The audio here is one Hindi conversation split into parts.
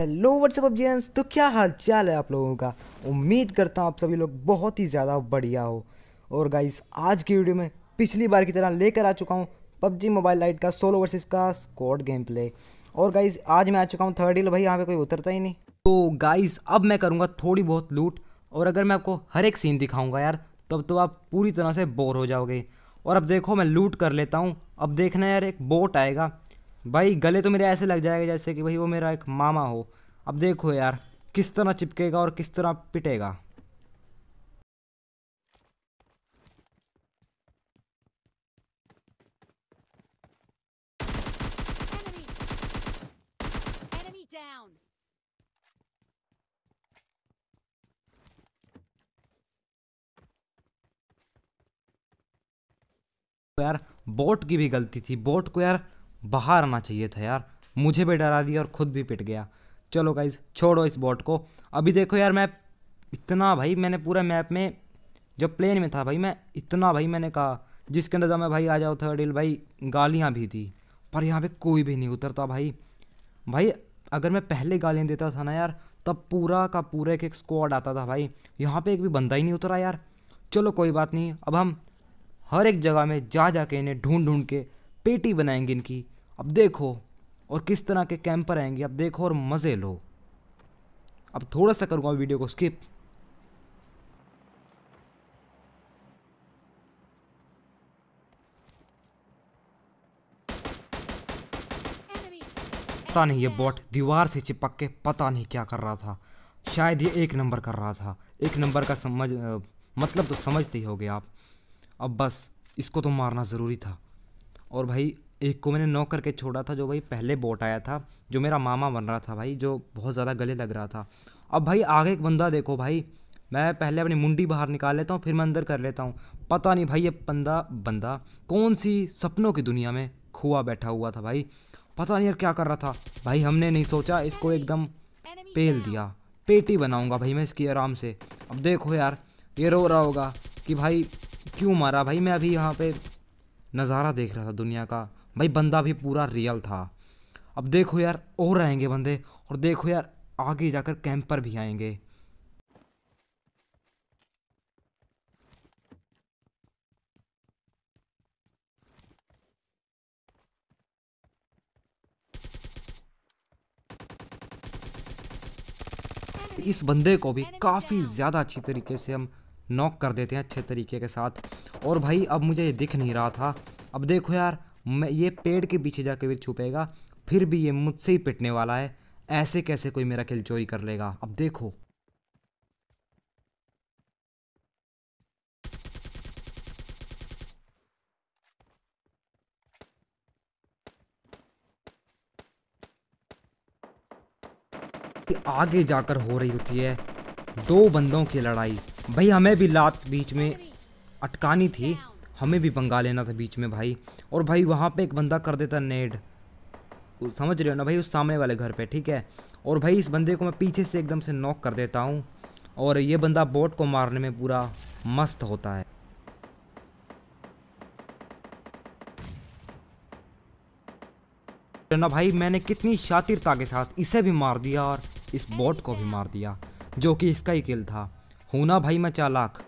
हेलो व्हाट्सअप जेंस तो क्या हाल चाल है आप लोगों का उम्मीद करता हूँ आप सभी लोग बहुत ही ज़्यादा बढ़िया हो और गाइस आज की वीडियो में पिछली बार की तरह लेकर आ चुका हूँ पबजी मोबाइल लाइट का सोलो वर्सेस का स्कॉड गेम प्ले और गाइस आज मैं आ चुका हूँ थर्ड हिल भाई यहाँ पे कोई उतरता ही नहीं तो गाइस अब मैं करूँगा थोड़ी बहुत लूट और अगर मैं आपको हर एक सीन दिखाऊँगा यार तब तो आप पूरी तरह से बोर हो जाओगे और अब देखो मैं लूट कर लेता हूँ अब देखना यार एक बोट आएगा भाई गले तो मेरे ऐसे लग जाएगा जैसे कि भाई वो मेरा एक मामा हो अब देखो यार किस तरह चिपकेगा और किस तरह पिटेगा यार बोट की भी गलती थी बोट को यार बाहर आना चाहिए था यार मुझे भी डरा दिया और खुद भी पिट गया चलो गाइज छोड़ो इस बॉट को अभी देखो यार मैं इतना भाई मैंने पूरे मैप में जब प्लेन में था भाई मैं इतना भाई मैंने कहा जिसके अंदर मैं भाई आ जाओ थर्ड हिल भाई गालियाँ भी थी पर यहाँ पे कोई भी नहीं उतरता भाई भाई अगर मैं पहले गालियाँ देता था ना यार तब पूरा का पूरा एक स्क्वाड आता था भाई यहाँ पे एक भी बंदा ही नहीं उतरा यार चलो कोई बात नहीं अब हम हर एक जगह में जा जा के इन्हें ढूंढ ढूंढ के पेटी बनाएंगे इनकी अब देखो और किस तरह के कैंपर आएंगे अब देखो और मज़े लो अब थोड़ा सा करूँगा वीडियो को स्किप पता नहीं ये बॉट दीवार से चिपक के पता नहीं क्या कर रहा था शायद ये एक नंबर कर रहा था एक नंबर का समझ आ, मतलब तो समझते ही हो गए आप अब बस इसको तो मारना ज़रूरी था और भाई एक को मैंने नॉक करके छोड़ा था जो भाई पहले बोट आया था जो मेरा मामा बन रहा था भाई जो बहुत ज़्यादा गले लग रहा था अब भाई आगे एक बंदा देखो भाई मैं पहले अपनी मुंडी बाहर निकाल लेता हूँ फिर मैं अंदर कर लेता हूँ पता नहीं भाई ये बंदा बंदा कौन सी सपनों की दुनिया में खुआ बैठा हुआ था भाई पता नहीं यार क्या कर रहा था भाई हमने नहीं सोचा इसको एकदम पेल दिया पेटी बनाऊंगा भाई मैं इसकी आराम से अब देखो यार ये रो रहा होगा कि भाई क्यों मारा भाई मैं अभी यहाँ पे नज़ारा देख रहा था दुनिया का भाई बंदा भी पूरा रियल था अब देखो यार और आएंगे बंदे और देखो यार आगे जाकर कैंप पर भी आएंगे इस बंदे को भी काफ़ी ज़्यादा अच्छी तरीके से हम नॉक कर देते हैं अच्छे तरीके के साथ और भाई अब मुझे ये दिख नहीं रहा था अब देखो यार मैं ये पेड़ के पीछे जाके भी छुपेगा फिर भी ये मुझसे ही पिटने वाला है ऐसे कैसे कोई मेरा खेल चोरी कर लेगा अब देखो आगे जाकर हो रही होती है दो बंदों की लड़ाई भाई हमें भी लात बीच में अटकानी थी हमें भी पंगा लेना था बीच में भाई और भाई वहाँ पे एक बंदा कर देता नेड समझ रहे हो ना भाई उस सामने वाले घर पे ठीक है और भाई इस बंदे को मैं पीछे से एकदम से नॉक कर देता हूँ और ये बंदा बोट को मारने में पूरा मस्त होता है ना भाई मैंने कितनी शातिरता के साथ इसे भी मार दिया और इस बोट को भी मार दिया जो कि इसका ही किल था हूँ ना भाई मैं चालाक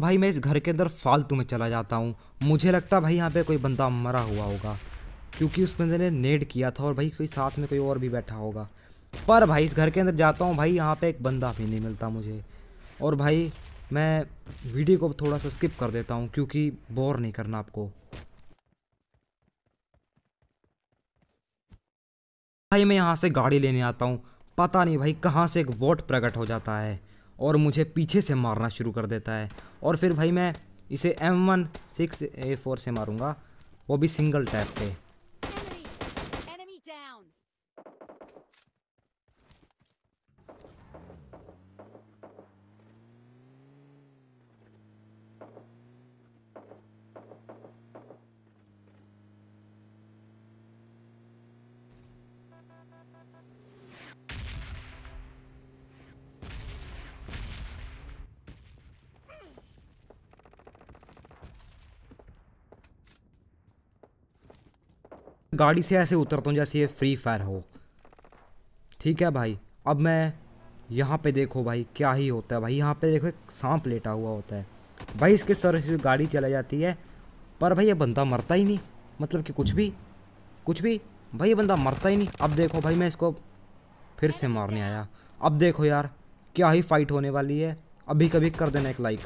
भाई मैं इस घर के अंदर फालतू में चला जाता हूँ मुझे लगता भाई यहाँ पे कोई बंदा मरा हुआ होगा क्योंकि उस बंदे ने नेड किया था और भाई कोई साथ में कोई और भी बैठा होगा पर भाई इस घर के अंदर जाता हूँ भाई यहाँ पे एक बंदा भी नहीं मिलता मुझे और भाई मैं वीडियो को थोड़ा सा स्किप कर देता हूँ क्योंकि बोर नहीं करना आपको भाई मैं यहाँ से गाड़ी लेने आता हूँ पता नहीं भाई कहाँ से एक वोट प्रकट हो जाता है और मुझे पीछे से मारना शुरू कर देता है और फिर भाई मैं इसे M one six A four से मारूँगा वो भी सिंगल टैप पे गाड़ी से ऐसे उतरता हूँ जैसे ये फ्री फायर हो ठीक है भाई अब मैं यहाँ पे देखो भाई क्या ही होता है भाई यहाँ पे देखो एक सांप लेटा हुआ होता है भाई इसके सर से गाड़ी चला जाती है पर भाई ये बंदा मरता ही नहीं मतलब कि कुछ भी कुछ भी भाई ये बंदा मरता ही नहीं अब देखो भाई मैं इसको फिर से मारने आया अब देखो यार क्या ही फाइट होने वाली है अभी कभी कर देना एक लाइक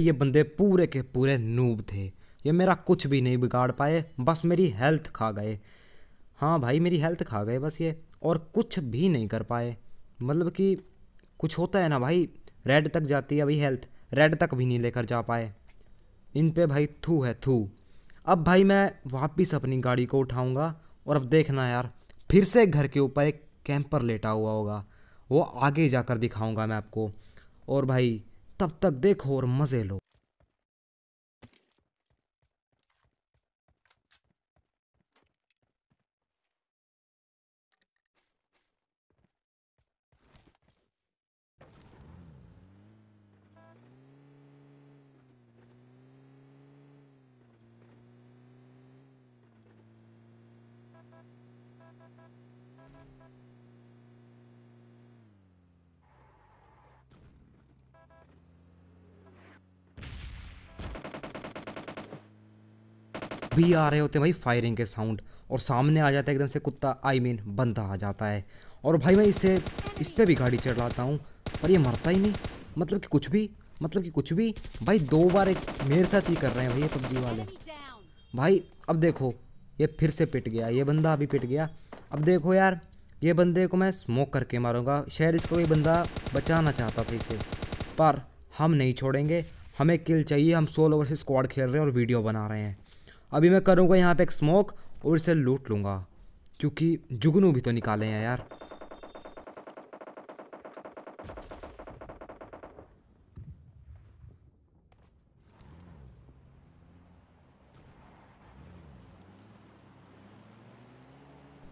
ये बंदे पूरे के पूरे नूब थे ये मेरा कुछ भी नहीं बिगाड़ पाए बस मेरी हेल्थ खा गए हाँ भाई मेरी हेल्थ खा गए बस ये और कुछ भी नहीं कर पाए मतलब कि कुछ होता है ना भाई रेड तक जाती है अभी हेल्थ रेड तक भी नहीं लेकर जा पाए इन पे भाई थू है थू अब भाई मैं वापस अपनी गाड़ी को उठाऊंगा और अब देखना यार फिर से घर के ऊपर एक कैंपर लेटा हुआ होगा वो आगे जाकर दिखाऊंगा मैं आपको और भाई तब तक देखो और मज़े लो भी आ रहे होते हैं भाई फायरिंग के साउंड और सामने आ जाता है एकदम से कुत्ता आई मीन बंदा आ जाता है और भाई मैं इसे इस पर भी गाड़ी चढ़ाता हूँ पर ये मरता ही नहीं मतलब कि कुछ भी मतलब कि कुछ भी भाई दो बार एक मेरे साथ ही कर रहे हैं भाई ये पबजी वाले भाई अब देखो ये फिर से पिट गया ये बंदा अभी पिट गया अब देखो यार ये बंदे को मैं स्मोक करके मारूंगा शायद इसको ये बंदा बचाना चाहता था इसे पर हम नहीं छोड़ेंगे हमें किल चाहिए हम सोलो वर्सेस स्क्वाड खेल रहे हैं और वीडियो बना रहे हैं अभी मैं करूँगा यहाँ पे एक स्मोक और इसे लूट लूँगा क्योंकि जुगनू भी तो निकाले हैं यार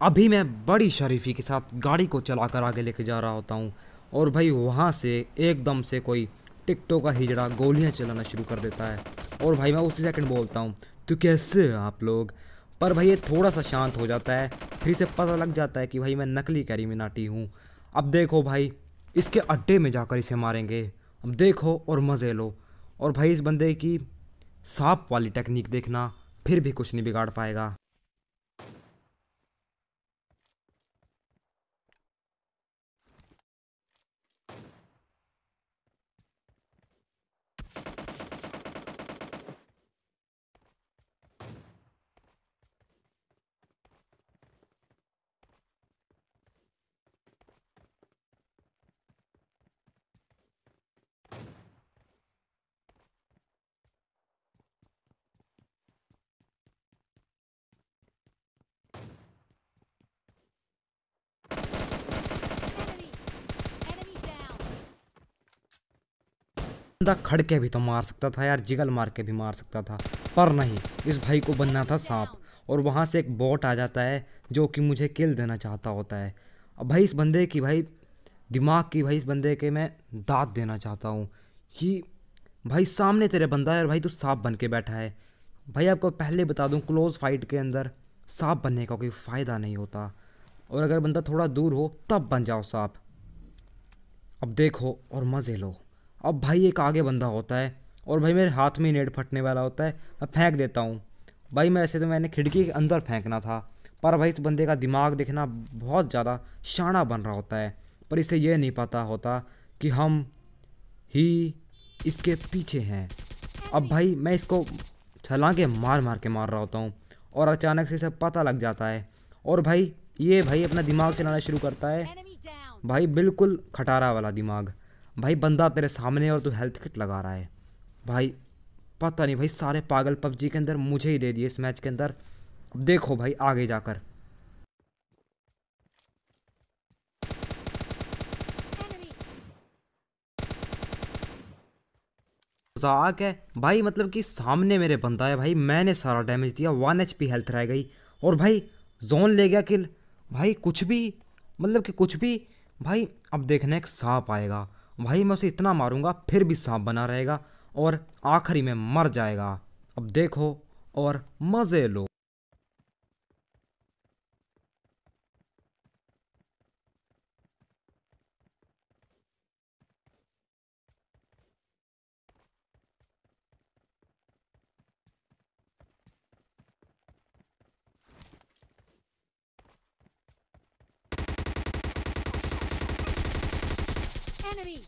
अभी मैं बड़ी शरीफी के साथ गाड़ी को चलाकर आगे लेके जा रहा होता हूँ और भाई वहाँ से एकदम से कोई टिकटो का हिजड़ा गोलियाँ चलाना शुरू कर देता है और भाई मैं उसी सेकंड बोलता हूँ तो कैसे आप लोग पर भाई ये थोड़ा सा शांत हो जाता है फिर से पता लग जाता है कि भाई मैं नकली कैरीमिनाटी हूँ अब देखो भाई इसके अड्डे में जाकर इसे मारेंगे अब देखो और मज़े लो और भाई इस बंदे की सांप वाली टेक्निक देखना फिर भी कुछ नहीं बिगाड़ पाएगा बंदा खड़ के भी तो मार सकता था यार जिगल मार के भी मार सकता था पर नहीं इस भाई को बनना था सांप और वहाँ से एक बॉट आ जाता है जो कि मुझे किल देना चाहता होता है अब भाई इस बंदे की भाई दिमाग की भाई इस बंदे के मैं दाँत देना चाहता हूँ कि भाई सामने तेरे बंदा है और भाई तू सांप बन के बैठा है भाई आपको पहले बता दूँ क्लोज़ फाइट के अंदर सांप बनने का कोई फ़ायदा नहीं होता और अगर बंदा थोड़ा दूर हो तब बन जाओ सांप अब देखो और मज़े लो अब भाई एक आगे बंदा होता है और भाई मेरे हाथ में ही नेट फटने वाला होता है मैं फेंक देता हूँ भाई मैं ऐसे तो मैंने खिड़की के अंदर फेंकना था पर भाई इस बंदे का दिमाग देखना बहुत ज़्यादा शाना बन रहा होता है पर इसे यह नहीं पता होता कि हम ही इसके पीछे हैं अब भाई मैं इसको छलांगे मार मार के मार रहा होता हूँ और अचानक से इसे पता लग जाता है और भाई ये भाई अपना दिमाग चलाना शुरू करता है भाई बिल्कुल खटारा वाला दिमाग भाई बंदा तेरे सामने और तू हेल्थ किट लगा रहा है भाई पता नहीं भाई सारे पागल पबजी के अंदर मुझे ही दे दिए इस मैच के अंदर अब देखो भाई आगे जाकर मजाक है भाई मतलब कि सामने मेरे बंदा है भाई मैंने सारा डैमेज दिया वन एच पी हेल्थ रह गई और भाई जोन ले गया किल भाई कुछ भी मतलब कि कुछ भी भाई अब देखना एक सांप आएगा भाई मैं उसे इतना मारूंगा फिर भी सांप बना रहेगा और आखिरी में मर जाएगा अब देखो और मज़े लो enemy!